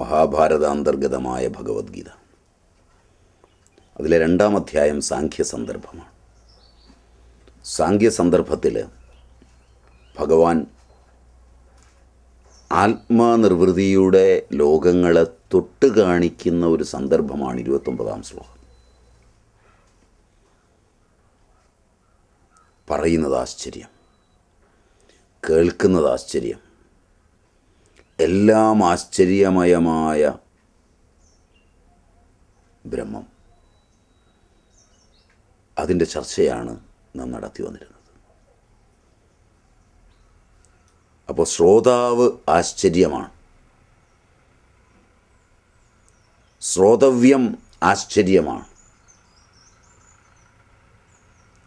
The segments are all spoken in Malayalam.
മഹാഭാരതാന്തർഗതമായ ഭഗവത്ഗീത അതിലെ രണ്ടാം അധ്യായം സാഖ്യ സന്ദർഭമാണ് സാഖ്യ സന്ദർഭത്തിൽ ഭഗവാൻ ആത്മനിർവൃതിയുടെ ലോകങ്ങളെ തൊട്ട് കാണിക്കുന്ന ഒരു സന്ദർഭമാണ് ഇരുപത്തൊമ്പതാം ശ്ലോകം പറയുന്നത് ആശ്ചര്യം കേൾക്കുന്നത് ആശ്ചര്യം എല്ലാം ആശ്ചര്യമയമായ ബ്രഹ്മം അതിൻ്റെ ചർച്ചയാണ് നാം നടത്തി വന്നിരുന്നത് അപ്പോൾ ശ്രോതാവ് ആശ്ചര്യമാണ് ശ്രോതവ്യം ആശ്ചര്യമാണ്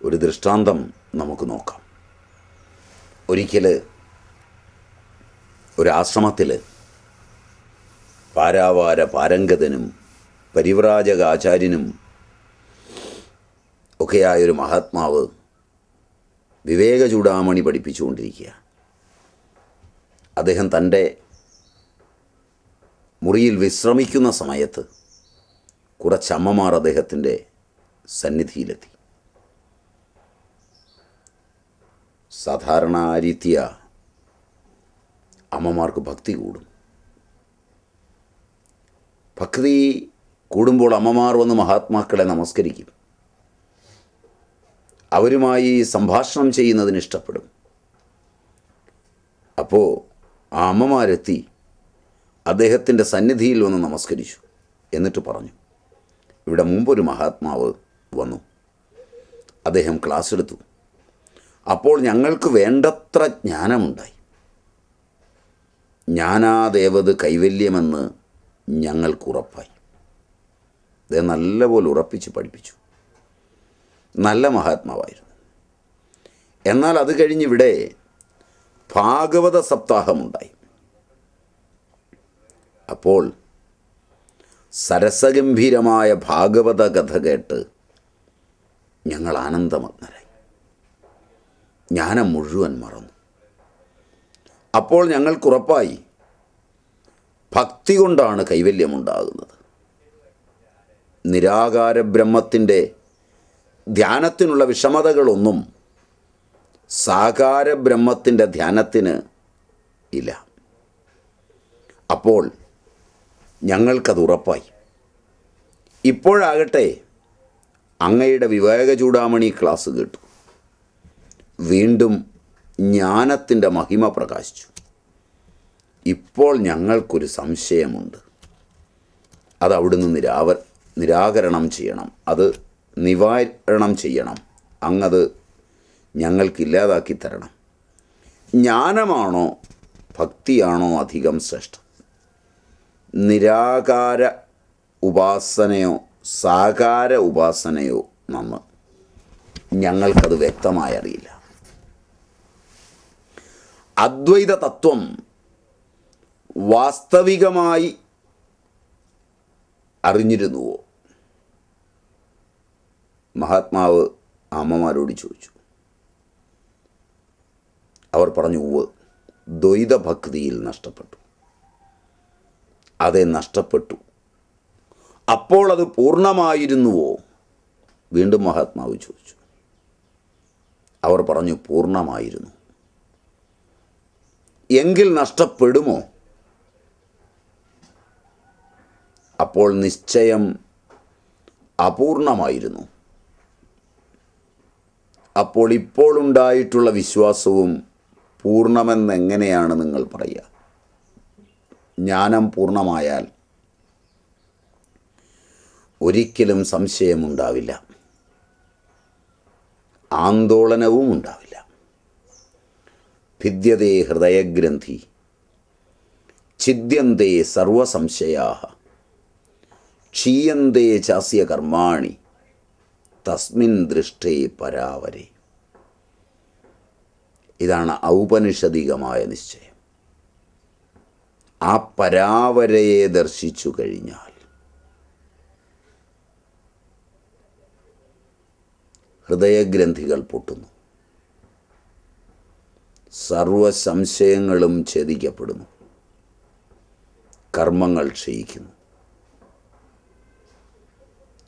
ഒരു ദൃഷ്ടാന്തം നമുക്ക് നോക്കാം ഒരിക്കൽ ഒരാശ്രമത്തിൽ പാരാവാര പാരംഗതനും പരിവ്രാജകാചാര്യനും ഒക്കെയായൊരു മഹാത്മാവ് വിവേക ചൂടാമണി പഠിപ്പിച്ചുകൊണ്ടിരിക്കുക അദ്ദേഹം തൻ്റെ മുറിയിൽ വിശ്രമിക്കുന്ന സമയത്ത് കുറച്ചമ്മമാർ അദ്ദേഹത്തിൻ്റെ സന്നിധിയിലെത്തി സാധാരണ രീതിയാണ് അമ്മമാർക്ക് ഭക്തി കൂടും ഭക്തി കൂടുമ്പോൾ അമ്മമാർ വന്ന് മഹാത്മാക്കളെ നമസ്കരിക്കും അവരുമായി സംഭാഷണം ചെയ്യുന്നതിന് ഇഷ്ടപ്പെടും അപ്പോൾ ആ അമ്മമാരെത്തി അദ്ദേഹത്തിൻ്റെ സന്നിധിയിൽ വന്ന് നമസ്കരിച്ചു എന്നിട്ട് പറഞ്ഞു ഇവിടെ മുമ്പൊരു മഹാത്മാവ് വന്നു അദ്ദേഹം ക്ലാസ് എടുത്തു അപ്പോൾ ഞങ്ങൾക്ക് വേണ്ടത്ര ജ്ഞാനമുണ്ടായി ജ്ഞാനാദേവത് കൈവല്യമെന്ന് ഞങ്ങൾക്ക് ഉറപ്പായി അദ്ദേഹം നല്ലപോലെ ഉറപ്പിച്ച് പഠിപ്പിച്ചു നല്ല മഹാത്മാവായിരുന്നു എന്നാൽ അത് കഴിഞ്ഞിവിടെ ഭാഗവത സപ്താഹമുണ്ടായി അപ്പോൾ സരസഗംഭീരമായ ഭാഗവത കഥ കേട്ട് ഞങ്ങൾ ആനന്ദമഗ്നരായി ജ്ഞാനം മുഴുവൻ മറന്നു അപ്പോൾ ഞങ്ങൾക്കുറപ്പായി ഭക്തി കൊണ്ടാണ് കൈവല്യമുണ്ടാകുന്നത് നിരാകാര ബ്രഹ്മത്തിൻ്റെ ധ്യാനത്തിനുള്ള വിഷമതകളൊന്നും സാകാര ബ്രഹ്മത്തിൻ്റെ ധ്യാനത്തിന് ഇല്ല അപ്പോൾ ഞങ്ങൾക്കത് ഉറപ്പായി ഇപ്പോഴാകട്ടെ അങ്ങയുടെ വിവേക ചൂടാമണി ക്ലാസ് കേട്ടു വീണ്ടും ജ്ഞാനത്തിൻ്റെ മഹിമ പ്രകാശിച്ചു ഇപ്പോൾ ഞങ്ങൾക്കൊരു സംശയമുണ്ട് അത് അവിടുന്ന് നിരാവ നിരാകരണം ചെയ്യണം അത് നിവാരണം ചെയ്യണം അങ്ങത് ഞങ്ങൾക്കില്ലാതാക്കി തരണം ജ്ഞാനമാണോ ഭക്തിയാണോ അധികം ശ്രേഷ്ഠം നിരാകാര ഉപാസനയോ സാകാര ഉപാസനയോ നമ്മൾ ഞങ്ങൾക്കത് വ്യക്തമായി അറിയില്ല അദ്വൈത തത്വം വാസ്തവികമായി അറിഞ്ഞിരുന്നുവോ മഹാത്മാവ് അമ്മമാരോട് ചോദിച്ചു അവർ പറഞ്ഞു ഉവ് ദ്വൈതഭക്തിയിൽ നഷ്ടപ്പെട്ടു അതെ നഷ്ടപ്പെട്ടു അപ്പോൾ അത് പൂർണ്ണമായിരുന്നുവോ വീണ്ടും മഹാത്മാവ് ചോദിച്ചു അവർ പറഞ്ഞു പൂർണ്ണമായിരുന്നു എങ്കിൽ നഷ്ടപ്പെടുമോ അപ്പോൾ നിശ്ചയം അപൂർണമായിരുന്നു അപ്പോൾ ഇപ്പോൾ ഉണ്ടായിട്ടുള്ള വിശ്വാസവും പൂർണ്ണമെന്നെങ്ങനെയാണ് നിങ്ങൾ പറയുക ജ്ഞാനം പൂർണ്ണമായാൽ ഒരിക്കലും സംശയമുണ്ടാവില്ല ആന്തോളനവും ഉണ്ടാവില്ല ഭിദ്യതേ ഹൃദയഗ്രന്ഥി ഛിദ്യന്തേ സർവസംശയാ ക്ഷീയന്തേ ചാസ്യ കർമാണി തസ്മിൻ ദൃഷ്ടേ പരാവരെ ഇതാണ് ഔപനിഷദികമായ നിശ്ചയം ആ പരാവരയെ ദർശിച്ചു കഴിഞ്ഞാൽ ഹൃദയഗ്രന്ഥികൾ പൊട്ടുന്നു സർവ സംശയങ്ങളും ഛേദിക്കപ്പെടുന്നു കർമ്മങ്ങൾ ക്ഷയിക്കുന്നു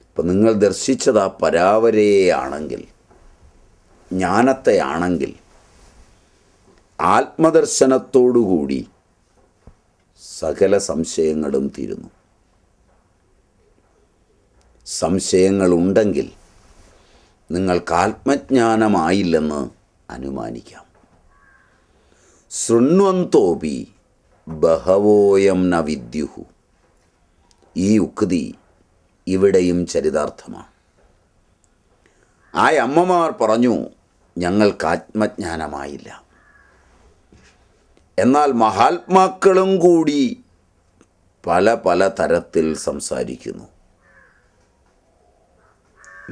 അപ്പം നിങ്ങൾ ദർശിച്ചത് ആ പരാവരയെയാണെങ്കിൽ ജ്ഞാനത്തെയാണെങ്കിൽ ആത്മദർശനത്തോടുകൂടി സകല സംശയങ്ങളും തീരുന്നു സംശയങ്ങളുണ്ടെങ്കിൽ നിങ്ങൾക്ക് ആത്മജ്ഞാനമായില്ലെന്ന് അനുമാനിക്കാം ശൃണ്വന്തോപി ബഹവോയം ന വിദ്യുഹു ഈ ഉക്തി ഇവിടെയും ചരിതാർത്ഥമാണ് ആ അമ്മമാർ പറഞ്ഞു ഞങ്ങൾക്ക് ആത്മജ്ഞാനമായില്ല എന്നാൽ മഹാത്മാക്കളും കൂടി പല പല തരത്തിൽ സംസാരിക്കുന്നു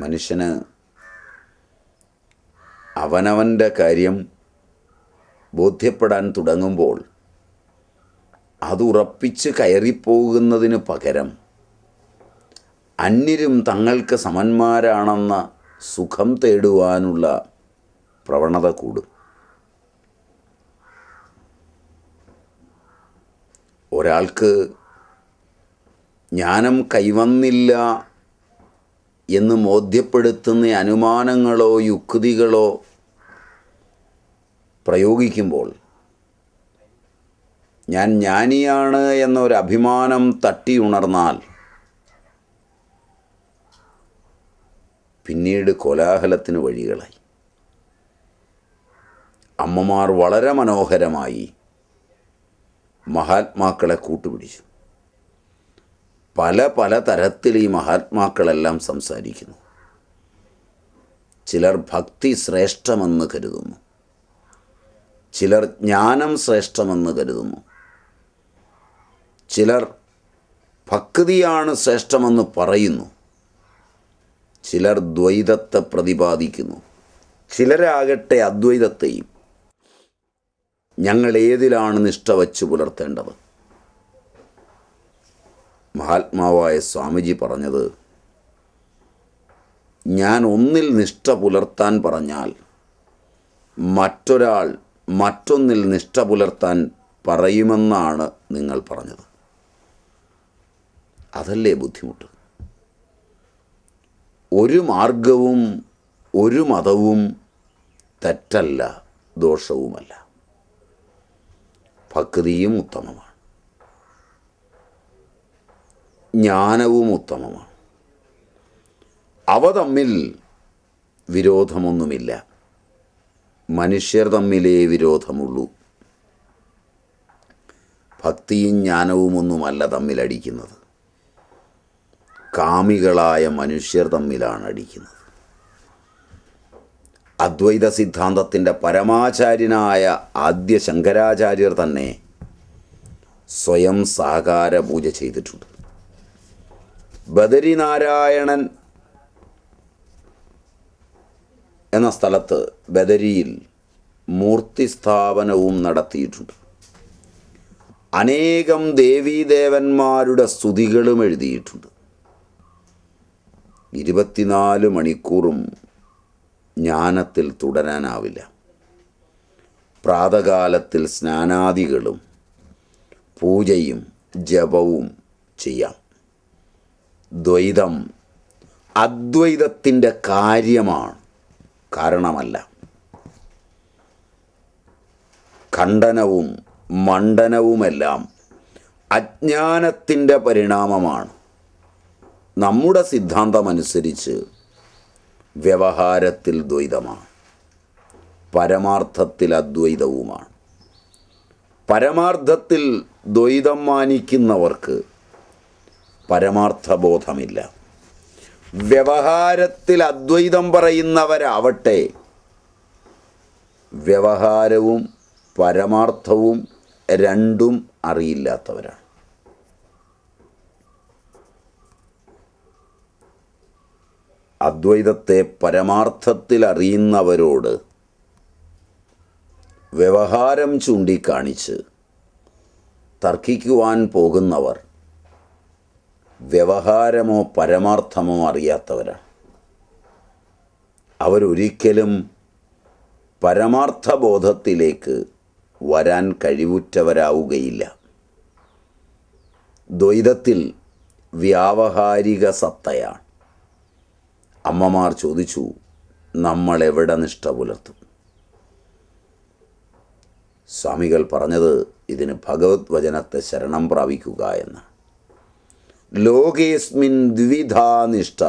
മനുഷ്യന് അവനവൻ്റെ കാര്യം ബോധ്യപ്പെടാൻ തുടങ്ങുമ്പോൾ അതുറപ്പിച്ച് കയറിപ്പോകുന്നതിന് പകരം അന്യരും തങ്ങൾക്ക് സമന്മാരാണെന്ന സുഖം തേടുവാനുള്ള പ്രവണത കൂടും ഒരാൾക്ക് ജ്ഞാനം കൈവന്നില്ല എന്ന് ബോധ്യപ്പെടുത്തുന്ന അനുമാനങ്ങളോ യുക്തികളോ പ്രയോഗിക്കുമ്പോൾ ഞാൻ ജ്ഞാനിയാണ് എന്നൊരു അഭിമാനം തട്ടി ഉണർന്നാൽ പിന്നീട് കോലാഹലത്തിന് വഴികളായി അമ്മമാർ വളരെ മനോഹരമായി മഹാത്മാക്കളെ കൂട്ടുപിടിച്ചു പല പല തരത്തിൽ ഈ മഹാത്മാക്കളെല്ലാം സംസാരിക്കുന്നു ചിലർ ഭക്തി ശ്രേഷ്ഠമെന്ന് കരുതുന്നു ചിലർ ജ്ഞാനം ശ്രേഷ്ഠമെന്ന് കരുതുന്നു ചിലർ ഭക്തിയാണ് ശ്രേഷ്ഠമെന്ന് പറയുന്നു ചിലർ ദ്വൈതത്തെ പ്രതിപാദിക്കുന്നു ചിലരാകട്ടെ അദ്വൈതത്തെയും ഞങ്ങൾ ഏതിലാണ് നിഷ്ഠ വച്ച് പുലർത്തേണ്ടത് മഹാത്മാവായ സ്വാമിജി പറഞ്ഞത് ഞാൻ ഒന്നിൽ നിഷ്ഠ പുലർത്താൻ പറഞ്ഞാൽ മറ്റൊരാൾ മറ്റൊന്നിൽ നിഷ്ഠ പുലർത്താൻ പറയുമെന്നാണ് നിങ്ങൾ പറഞ്ഞത് അതല്ലേ ബുദ്ധിമുട്ട് ഒരു മാർഗവും ഒരു മതവും തെറ്റല്ല ദോഷവുമല്ല ഭക്തിയും ഉത്തമമാണ് ജ്ഞാനവും ഉത്തമമാണ് അവ തമ്മിൽ വിരോധമൊന്നുമില്ല മനുഷ്യർ തമ്മിലേ വിരോധമുള്ളൂ ഭക്തിയും ജ്ഞാനവുമൊന്നുമല്ല തമ്മിലടിക്കുന്നത് കാമികളായ മനുഷ്യർ തമ്മിലാണ് അടിക്കുന്നത് അദ്വൈത സിദ്ധാന്തത്തിൻ്റെ പരമാചാര്യനായ ആദ്യ ശങ്കരാചാര്യർ തന്നെ സ്വയം സാകാര പൂജ ചെയ്തിട്ടുണ്ട് ബദരിനാരായണൻ എന്ന സ്ഥലത്ത് ബദരിയിൽ മൂർത്തി സ്ഥാപനവും നടത്തിയിട്ടുണ്ട് അനേകം ദേവീദേവന്മാരുടെ സ്തുതികളും എഴുതിയിട്ടുണ്ട് ഇരുപത്തിനാല് മണിക്കൂറും ജ്ഞാനത്തിൽ തുടരാനാവില്ല പ്രാതകാലത്തിൽ സ്നാനാദികളും പൂജയും ജപവും ചെയ്യാം ദ്വൈതം അദ്വൈതത്തിൻ്റെ കാര്യമാണ് കാരണമല്ല ഖണ്ഡനവും മണ്ഡനവുമെല്ലാം അജ്ഞാനത്തിൻ്റെ പരിണാമമാണ് നമ്മുടെ സിദ്ധാന്തമനുസരിച്ച് വ്യവഹാരത്തിൽ ദ്വൈതമാണ് പരമാർത്ഥത്തിൽ അദ്വൈതവുമാണ് പരമാർത്ഥത്തിൽ ദ്വൈതം മാനിക്കുന്നവർക്ക് പരമാർത്ഥബോധമില്ല വ്യവഹാരത്തിൽ അദ്വൈതം പറയുന്നവരാവട്ടെ വ്യവഹാരവും പരമാർത്ഥവും രണ്ടും അറിയില്ലാത്തവരാണ് അദ്വൈതത്തെ പരമാർത്ഥത്തിൽ അറിയുന്നവരോട് വ്യവഹാരം ചൂണ്ടിക്കാണിച്ച് തർക്കിക്കുവാൻ പോകുന്നവർ വ്യവഹാരമോ പരമാർത്ഥമോ അറിയാത്തവരാണ് അവരൊരിക്കലും പരമാർത്ഥബോധത്തിലേക്ക് വരാൻ കഴിവുറ്റവരാവുകയില്ല ദ്വൈതത്തിൽ വ്യാവഹാരിക സത്തയാണ് അമ്മമാർ ചോദിച്ചു നമ്മൾ എവിടെ നിഷ്ഠ പുലർത്തും സ്വാമികൾ പറഞ്ഞത് ഇതിന് ഭഗവത് വചനത്തെ ശരണം പ്രാപിക്കുക എന്നാണ് ലോകേസ്മിൻ ദ്വിധാനിഷ്ഠ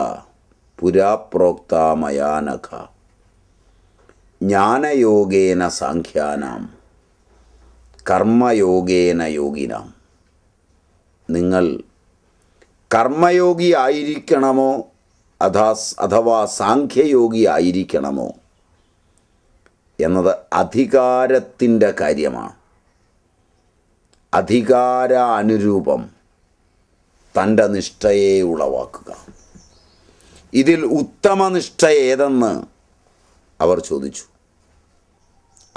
പുരാപ്രോക്താമയാനഖ ജ്ഞാനയോഗേന സാഖ്യാനാം കർമ്മയോഗേന യോഗിനാം നിങ്ങൾ കർമ്മയോഗി ആയിരിക്കണമോ അഥാ അഥവാ സാഖ്യയോഗി ആയിരിക്കണമോ എന്നത് അധികാരത്തിൻ്റെ കാര്യമാണ് അധികാര അനുരൂപം തൻ്റെ നിഷ്ഠയെ ഉളവാക്കുക ഇതിൽ ഉത്തമ നിഷ്ഠ ഏതെന്ന് അവർ ചോദിച്ചു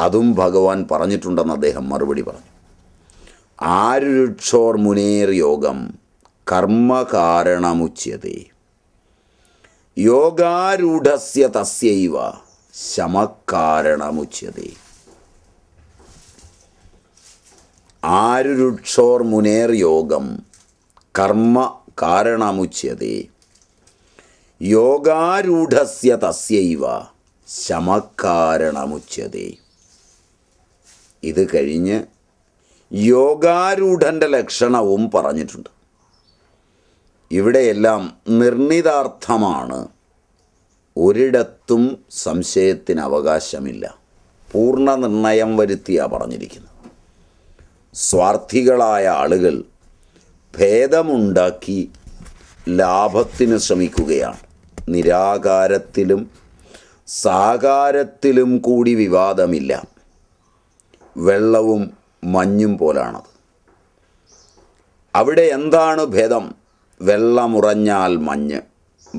അതും ഭഗവാൻ പറഞ്ഞിട്ടുണ്ടെന്ന് അദ്ദേഹം മറുപടി പറഞ്ഞു ആരുക്ഷോർ മുനേർ യോഗം കർമ്മകാരണമുച്യതേ യോഗാരൂഢസ്യ തസ്യൈവ ശമക്കാരണമുച്യതേ ആരുരുക്ഷോർ മുനേർ യോഗം കർമ്മ കാരണമുച്യതേ യോഗാരൂഢസ്യ തസ്യൈവ ശമകാരണമുച്യതേ ഇത് കഴിഞ്ഞ് യോഗാരൂഢൻ്റെ ലക്ഷണവും പറഞ്ഞിട്ടുണ്ട് ഇവിടെയെല്ലാം നിർണിതാർത്ഥമാണ് ഒരിടത്തും സംശയത്തിന് അവകാശമില്ല പൂർണ്ണ നിർണയം വരുത്തിയാണ് പറഞ്ഞിരിക്കുന്നത് സ്വാർത്ഥികളായ ആളുകൾ ഭേദമുണ്ടാക്കി ലാഭത്തിന് ശ്രമിക്കുകയാണ് നിരാകാരത്തിലും സാകാരത്തിലും കൂടി വിവാദമില്ല വെള്ളവും മഞ്ഞും പോലാണത് അവിടെ എന്താണ് ഭേദം വെള്ളമുറഞ്ഞാൽ മഞ്ഞ്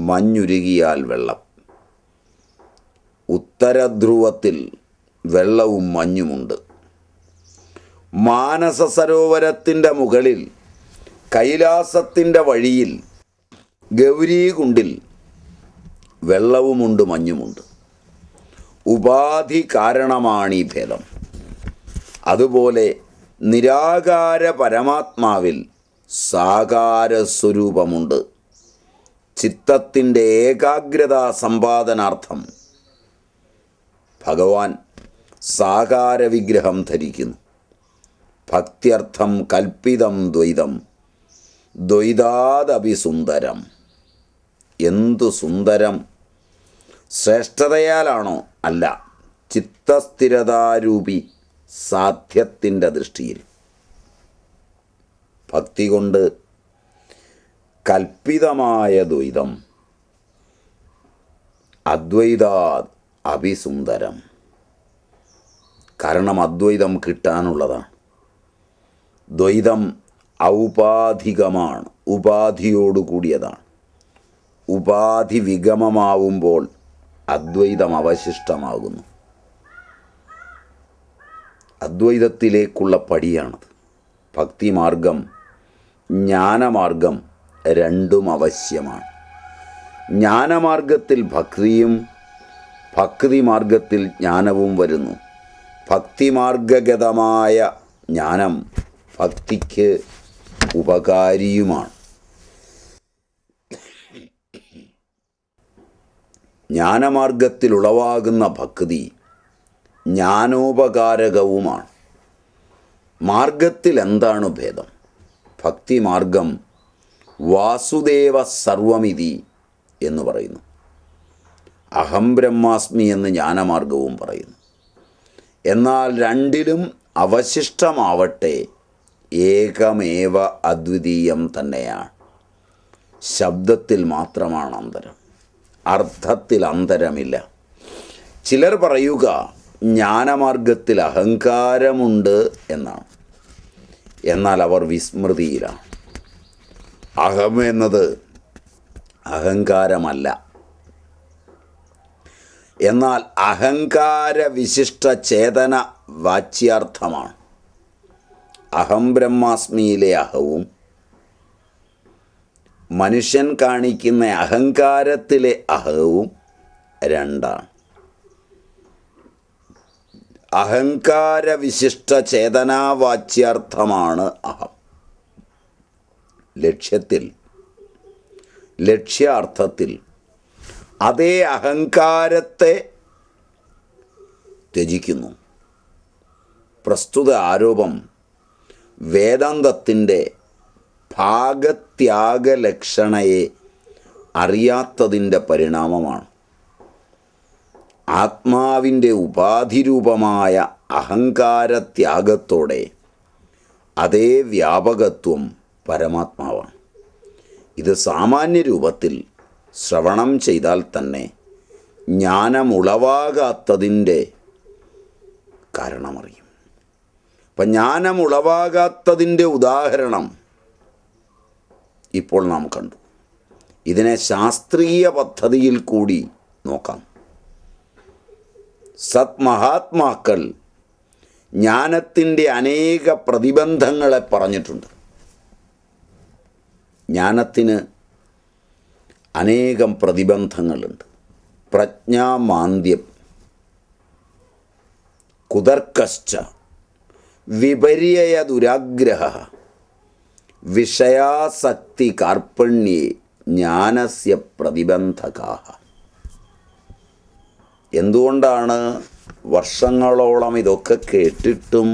മഞ്ഞുരുകിയാൽ വെള്ളം ഉത്തരധ്രുവത്തിൽ വെള്ളവും മഞ്ഞുമുണ്ട് മാനസ സരോവരത്തിൻ്റെ മുകളിൽ കൈലാസത്തിൻ്റെ വഴിയിൽ ഗൗരീകുണ്ടിൽ വെള്ളവുമുണ്ട് മഞ്ഞുമുണ്ട് ഉപാധി ഈ ഭേദം അതുപോലെ നിരാകാര പരമാത്മാവിൽ സാകാര സ്വരൂപമുണ്ട് ചിത്തത്തിൻ്റെ ഏകാഗ്രത സമ്പാദനാർത്ഥം ഭഗവാൻ സാകാര വിഗ്രഹം ധരിക്കുന്നു ഭക്ത്യർത്ഥം കൽപ്പിതം ദ്വൈതം ദ്വൈതാദഭിസുന്ദരം എന്തു സുന്ദരം ശ്രേഷ്ഠതയാലാണോ അല്ല ചിത്തസ്ഥിരതാരൂപി സാധ്യത്തിൻ്റെ ദൃഷ്ടിയിൽ ഭക്തി കൊണ്ട് കൽപ്പിതമായ ദ്വൈതം അദ്വൈതാത് അഭിസുന്ദരം കാരണം അദ്വൈതം കിട്ടാനുള്ളതാണ് ദ്വൈതം ഔപാധികമാണ് ഉപാധിയോടുകൂടിയതാണ് കൂടിയതാണ് ഉപാധി വിഗമമാവുമ്പോൾ അദ്വൈതം അവശിഷ്ടമാകുന്നു അദ്വൈതത്തിലേക്കുള്ള പടിയാണത് ഭക്തിമാർഗം ജ്ഞാനമാർഗം രണ്ടും അവശ്യമാണ് ജ്ഞാനമാർഗത്തിൽ ഭക്തിയും ഭക്തി മാർഗത്തിൽ ജ്ഞാനവും വരുന്നു ഭക്തിമാർഗഗതമായ ജ്ഞാനം ഭക്തിക്ക് ഉപകാരിയുമാണ് ജ്ഞാനമാർഗത്തിൽ ഉളവാകുന്ന ഭക്തി ജ്ഞാനോപകാരകവുമാണ് മാർഗത്തിൽ എന്താണ് ഭേദം ഭക്തി മാർഗം വാസുദേവ സർവമിതി എന്ന് പറയുന്നു അഹം ബ്രഹ്മാസ്മി എന്ന് ജ്ഞാനമാർഗവും പറയുന്നു എന്നാൽ രണ്ടിലും അവശിഷ്ടമാവട്ടെ ഏകമേവ അദ്വിതീയം തന്നെയാണ് ശബ്ദത്തിൽ മാത്രമാണ് അന്തരം അർത്ഥത്തിൽ അന്തരമില്ല ചിലർ പറയുക ജ്ഞാനമാർഗത്തിൽ അഹങ്കാരമുണ്ട് എന്നാണ് എന്നാൽ അവർ വിസ്മൃതിയിലാണ് അഹം എന്നത് അഹങ്കാരമല്ല എന്നാൽ അഹങ്കാര വിശിഷ്ട ചേതന വാച്യാർത്ഥമാണ് അഹം ബ്രഹ്മാസ്മിയിലെ അഹവും മനുഷ്യൻ കാണിക്കുന്ന അഹങ്കാരത്തിലെ അഹവും രണ്ടാണ് അഹങ്കാരവിശിഷ്ട വിശിഷ്ട ചേതനാവാച്യാർത്ഥമാണ് അഹം ലക്ഷ്യത്തിൽ ലക്ഷ്യാർത്ഥത്തിൽ അതേ അഹങ്കാരത്തെ ത്യജിക്കുന്നു പ്രസ്തുത ആരോപം വേദാന്തത്തിൻ്റെ ഭാഗത്യാഗ ലക്ഷണയെ അറിയാത്തതിൻ്റെ പരിണാമമാണ് ആത്മാവിൻ്റെ ഉപാധിരൂപമായ അഹങ്കാരത്യാഗത്തോടെ അതേ വ്യാപകത്വം പരമാത്മാവാണ് ഇത് സാമാന്യ രൂപത്തിൽ ശ്രവണം ചെയ്താൽ തന്നെ ജ്ഞാനമുളവാകാത്തതിൻ്റെ കാരണമറിയും അപ്പം ജ്ഞാനം ഉളവാകാത്തതിൻ്റെ ഉദാഹരണം ഇപ്പോൾ നാം കണ്ടു ഇതിനെ ശാസ്ത്രീയ പദ്ധതിയിൽ കൂടി നോക്കാം സത് മഹാത്മാക്കൾ ജ്ഞാനത്തിൻ്റെ അനേക പ്രതിബന്ധങ്ങളെ പറഞ്ഞിട്ടുണ്ട് ജ്ഞാനത്തിന് അനേകം പ്രതിബന്ധങ്ങളുണ്ട് പ്രജ്ഞാമാന്ദ്യം കുതർക്കശ്ച വിപര്യയ ദുരാഗ്രഹ വിഷയാസക്തി കാർപ്പണ്യേ ജ്ഞാനസ്യ പ്രതിബന്ധക എന്തുകൊണ്ടാണ് വർഷങ്ങളോളം ഇതൊക്കെ കേട്ടിട്ടും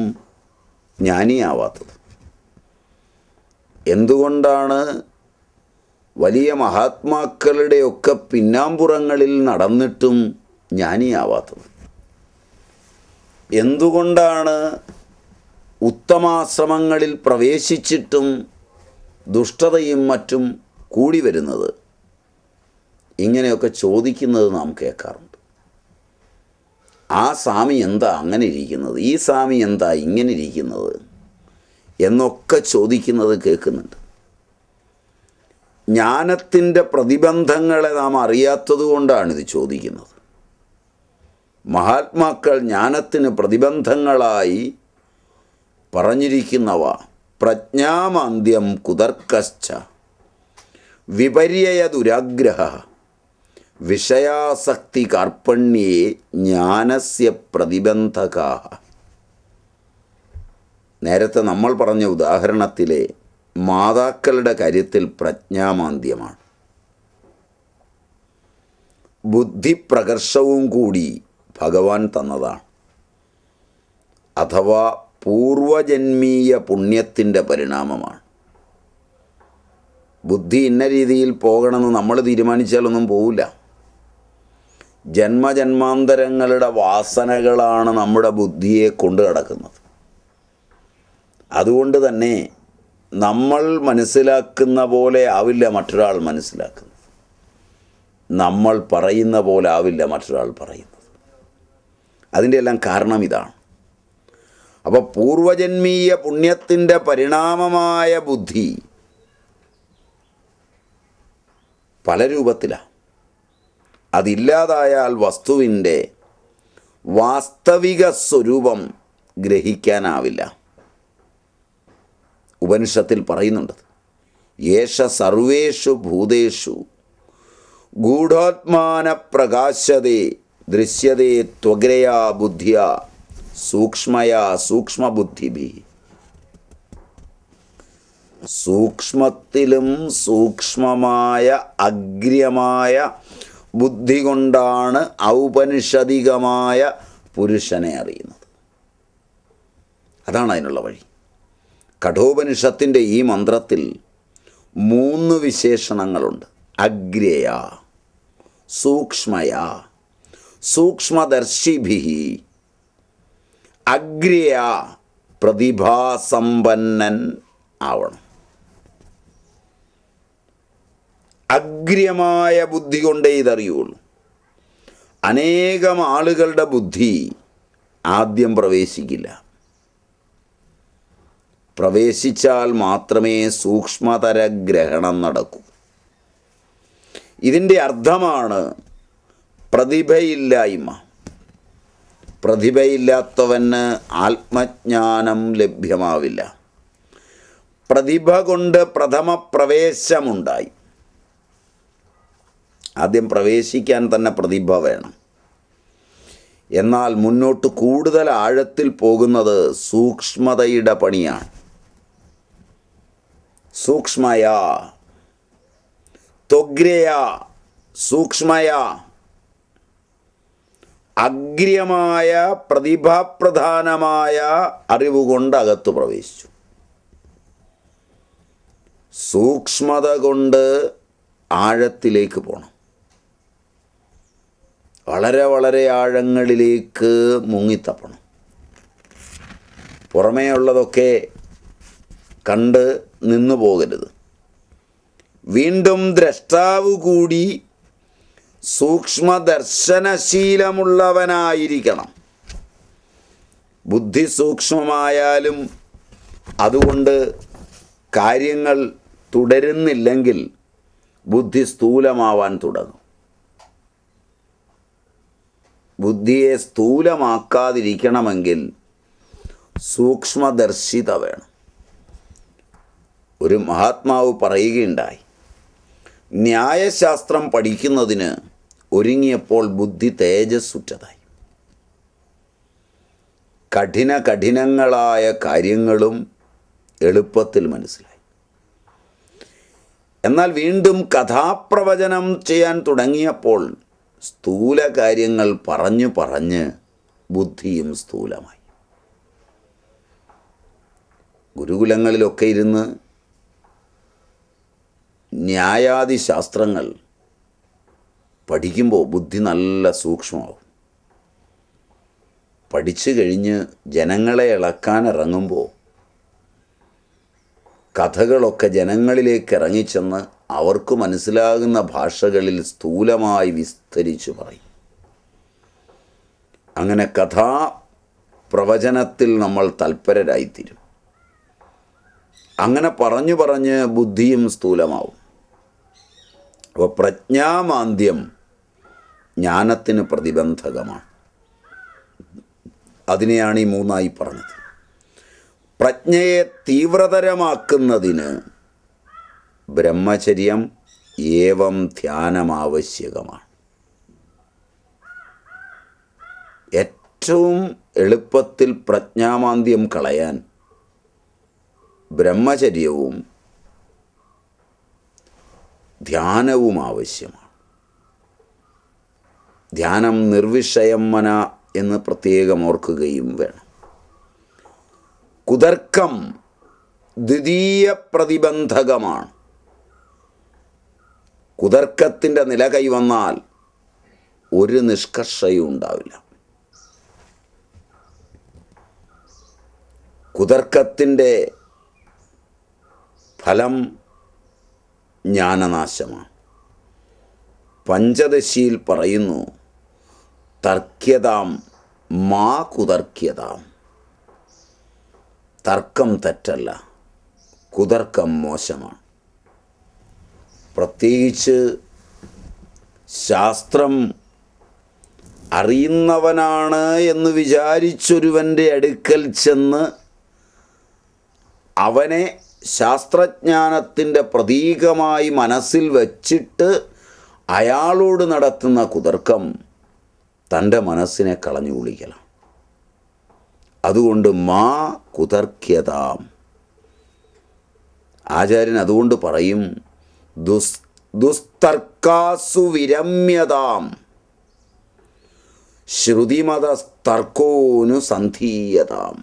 ജ്ഞാനിയാവാത്തത് എന്തുകൊണ്ടാണ് വലിയ മഹാത്മാക്കളുടെയൊക്കെ പിന്നാമ്പുറങ്ങളിൽ നടന്നിട്ടും ജ്ഞാനിയാവാത്തത് എന്തുകൊണ്ടാണ് ഉത്തമാശ്രമങ്ങളിൽ പ്രവേശിച്ചിട്ടും ദുഷ്ടതയും മറ്റും കൂടി വരുന്നത് ഇങ്ങനെയൊക്കെ ചോദിക്കുന്നത് നാം കേൾക്കാറുണ്ട് ആ സ്വാമി എന്താ അങ്ങനെ ഇരിക്കുന്നത് ഈ സ്വാമി എന്താ ഇങ്ങനെ ഇരിക്കുന്നത് എന്നൊക്കെ ചോദിക്കുന്നത് കേൾക്കുന്നുണ്ട് ജ്ഞാനത്തിൻ്റെ പ്രതിബന്ധങ്ങളെ നാം അറിയാത്തത് കൊണ്ടാണ് ഇത് ചോദിക്കുന്നത് മഹാത്മാക്കൾ ജ്ഞാനത്തിന് പ്രതിബന്ധങ്ങളായി പറഞ്ഞിരിക്കുന്നവ പ്രജ്ഞാമാന്ത്യം കുതർക്കശ്ച വിപര്യയ ദുരാഗ്രഹ വിഷയാസക്തി കാർപ്പണ്യേ ജ്ഞാനസ്യ പ്രതിബന്ധക നേരത്തെ നമ്മൾ പറഞ്ഞ ഉദാഹരണത്തിലെ മാതാക്കളുടെ കാര്യത്തിൽ പ്രജ്ഞാമാന്ത്യമാണ് ബുദ്ധിപ്രകർഷവും കൂടി ഭഗവാൻ തന്നതാണ് അഥവാ പൂർവജന്മീയ പുണ്യത്തിൻ്റെ പരിണാമമാണ് ബുദ്ധി ഇന്ന രീതിയിൽ പോകണമെന്ന് നമ്മൾ തീരുമാനിച്ചാലൊന്നും പോവില്ല ജന്മജന്മാന്തരങ്ങളുടെ വാസനകളാണ് നമ്മുടെ ബുദ്ധിയെ കൊണ്ടു കിടക്കുന്നത് അതുകൊണ്ട് തന്നെ നമ്മൾ മനസ്സിലാക്കുന്ന പോലെ ആവില്ല മറ്റൊരാൾ മനസ്സിലാക്കുന്നത് നമ്മൾ പറയുന്ന പോലെ ആവില്ല മറ്റൊരാൾ പറയുന്നത് അതിൻ്റെ എല്ലാം കാരണം ഇതാണ് അപ്പോൾ പൂർവജന്മീയ പുണ്യത്തിൻ്റെ പരിണാമമായ ബുദ്ധി പല രൂപത്തിലാണ് അതില്ലാതായാൽ വസ്തുവിൻ്റെ വാസ്തവിക സ്വരൂപം ഗ്രഹിക്കാനാവില്ല ഉപനിഷത്തിൽ പറയുന്നുണ്ട് യേശ സർവേഷു ഭൂതേഷു ഗൂഢോത്മാന പ്രകാശതേ ദൃശ്യതേ ത്വഗ്രയാ ബുദ്ധിയാ സൂക്ഷ്മയാ ബുദ്ധിഭി സൂക്ഷ്മത്തിലും സൂക്ഷ്മമായ അഗ്രമായ ബുദ്ധി കൊണ്ടാണ് ഔപനിഷതികമായ പുരുഷനെ അറിയുന്നത് അതാണ് അതിനുള്ള വഴി കഠോപനിഷത്തിൻ്റെ ഈ മന്ത്രത്തിൽ മൂന്ന് വിശേഷണങ്ങളുണ്ട് അഗ്രയ സൂക്ഷ്മയാ സൂക്ഷ്മദർശിഭി അഗ്രയ പ്രതിഭാസമ്പന്നൻ ആവണം അഗ്രമായ ബുദ്ധി കൊണ്ടേ ഇതറിയുള്ളൂ അനേകം ആളുകളുടെ ബുദ്ധി ആദ്യം പ്രവേശിക്കില്ല പ്രവേശിച്ചാൽ മാത്രമേ സൂക്ഷ്മതര ഗ്രഹണം നടക്കൂ ഇതിൻ്റെ അർത്ഥമാണ് പ്രതിഭയില്ലായ്മ പ്രതിഭയില്ലാത്തവന് ആത്മജ്ഞാനം ലഭ്യമാവില്ല പ്രതിഭ കൊണ്ട് പ്രഥമ പ്രവേശമുണ്ടായി ആദ്യം പ്രവേശിക്കാൻ തന്നെ പ്രതിഭ വേണം എന്നാൽ മുന്നോട്ട് കൂടുതൽ ആഴത്തിൽ പോകുന്നത് സൂക്ഷ്മതയുടെ പണിയാണ് സൂക്ഷ്മയാ തൊഗ്രയ സൂക്ഷ്മയാ അഗ്രമായ പ്രതിഭാപ്രധാനമായ അറിവുകൊണ്ട് അകത്ത് പ്രവേശിച്ചു സൂക്ഷ്മത കൊണ്ട് ആഴത്തിലേക്ക് പോകണം വളരെ വളരെ ആഴങ്ങളിലേക്ക് മുങ്ങിത്തപ്പണം പുറമേ ഉള്ളതൊക്കെ കണ്ട് നിന്നു പോകരുത് വീണ്ടും ദ്രഷ്ടാവ് കൂടി സൂക്ഷ്മദർശനശീലമുള്ളവനായിരിക്കണം ബുദ്ധി സൂക്ഷ്മമായാലും അതുകൊണ്ട് കാര്യങ്ങൾ തുടരുന്നില്ലെങ്കിൽ ബുദ്ധി സ്ഥൂലമാവാൻ തുടങ്ങും ബുദ്ധിയെ സ്ഥൂലമാക്കാതിരിക്കണമെങ്കിൽ സൂക്ഷ്മദർശിത വേണം ഒരു മഹാത്മാവ് പറയുകയുണ്ടായി ന്യായശാസ്ത്രം പഠിക്കുന്നതിന് ഒരുങ്ങിയപ്പോൾ ബുദ്ധി തേജസ്സുറ്റതായി കഠിന കഠിനങ്ങളായ കാര്യങ്ങളും എളുപ്പത്തിൽ മനസ്സിലായി എന്നാൽ വീണ്ടും കഥാപ്രവചനം ചെയ്യാൻ തുടങ്ങിയപ്പോൾ സ്ഥൂല കാര്യങ്ങൾ പറഞ്ഞു പറഞ്ഞ് ബുദ്ധിയും സ്ഥൂലമായി ഗുരുകുലങ്ങളിലൊക്കെ ഇരുന്ന് ന്യായാദിശാസ്ത്രങ്ങൾ പഠിക്കുമ്പോൾ ബുദ്ധി നല്ല സൂക്ഷ്മമാവും പഠിച്ചു കഴിഞ്ഞ് ജനങ്ങളെ ഇളക്കാൻ ഇറങ്ങുമ്പോൾ കഥകളൊക്കെ ജനങ്ങളിലേക്ക് ഇറങ്ങിച്ചെന്ന് അവർക്ക് മനസ്സിലാകുന്ന ഭാഷകളിൽ സ്ഥൂലമായി വിസ്തരിച്ചു പറയും അങ്ങനെ കഥാ പ്രവചനത്തിൽ നമ്മൾ തൽപരരായിത്തീരും അങ്ങനെ പറഞ്ഞു പറഞ്ഞ് ബുദ്ധിയും സ്ഥൂലമാവും അപ്പോൾ പ്രജ്ഞാമാന്ദ്യം ജ്ഞാനത്തിന് പ്രതിബന്ധകമാണ് അതിനെയാണ് ഈ മൂന്നായി പറഞ്ഞത് പ്രജ്ഞയെ തീവ്രതരമാക്കുന്നതിന് ബ്രഹ്മചര്യം ഏവം ധ്യാനമാവശ്യകമാണ് ഏറ്റവും എളുപ്പത്തിൽ പ്രജ്ഞാമാന്ദ്യം കളയാൻ ബ്രഹ്മചര്യവും ധ്യാനവും ആവശ്യമാണ് ധ്യാനം നിർവിഷയം മന എന്ന് പ്രത്യേകം ഓർക്കുകയും വേണം കുതർക്കം ദ്വിതീയ പ്രതിബന്ധകമാണ് കുതർക്കത്തിൻ്റെ നില കൈവന്നാൽ ഒരു നിഷ്കർഷയും ഉണ്ടാവില്ല കുതർക്കത്തിൻ്റെ ഫലം ജ്ഞാനനാശമാണ് പഞ്ചദശിയിൽ പറയുന്നു തർക്കതാം മാ കുതർക്കതാം തർക്കം തെറ്റല്ല കുതർക്കം മോശമാണ് പ്രത്യേകിച്ച് ശാസ്ത്രം അറിയുന്നവനാണ് എന്ന് വിചാരിച്ചൊരുവൻ്റെ അടുക്കൽ ചെന്ന് അവനെ ശാസ്ത്രജ്ഞാനത്തിൻ്റെ പ്രതീകമായി മനസ്സിൽ വച്ചിട്ട് അയാളോട് നടത്തുന്ന കുതർക്കം തൻ്റെ മനസ്സിനെ കളഞ്ഞു കുളിക്കല അതുകൊണ്ട് മാ കുതർക്യതാം ആചാര്യൻ അതുകൊണ്ട് പറയും ദുസ് ദുസ്തർക്കാസു വിരമ്യതാം ശ്രുതിമത തർക്കോനു സന്ധീയതാം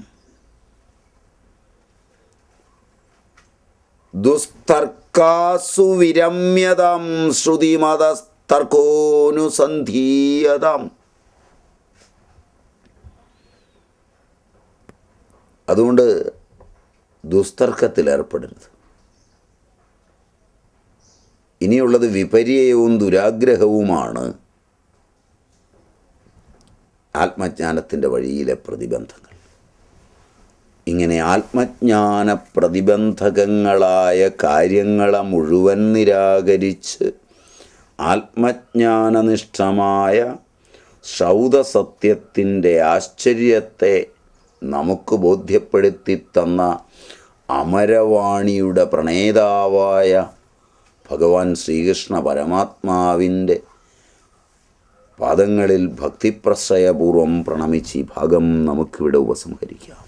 ദുസ്തർക്കാസു വിരമ്യതാം ശ്രുതിമത തർക്കോനു സന്ധീയതാം അതുകൊണ്ട് ദുസ്തർക്കത്തിൽ ഏർപ്പെടരുത് ഇനിയുള്ളത് വിപര്യവും ദുരാഗ്രഹവുമാണ് ആത്മജ്ഞാനത്തിൻ്റെ വഴിയിലെ പ്രതിബന്ധങ്ങൾ ഇങ്ങനെ ആത്മജ്ഞാന പ്രതിബന്ധകങ്ങളായ കാര്യങ്ങളെ മുഴുവൻ നിരാകരിച്ച് ആത്മജ്ഞാനനിഷ്ഠമായ സൗദസത്യത്തിൻ്റെ ആശ്ചര്യത്തെ നമുക്ക് ബോധ്യപ്പെടുത്തി തന്ന അമരവാണിയുടെ പ്രണേതാവായ ഭഗവാൻ ശ്രീകൃഷ്ണ പരമാത്മാവിൻ്റെ പാദങ്ങളിൽ ഭക്തിപ്രസയപൂർവം പ്രണമിച്ച് ഈ ഭാഗം നമുക്കിവിടെ ഉപസംഹരിക്കാം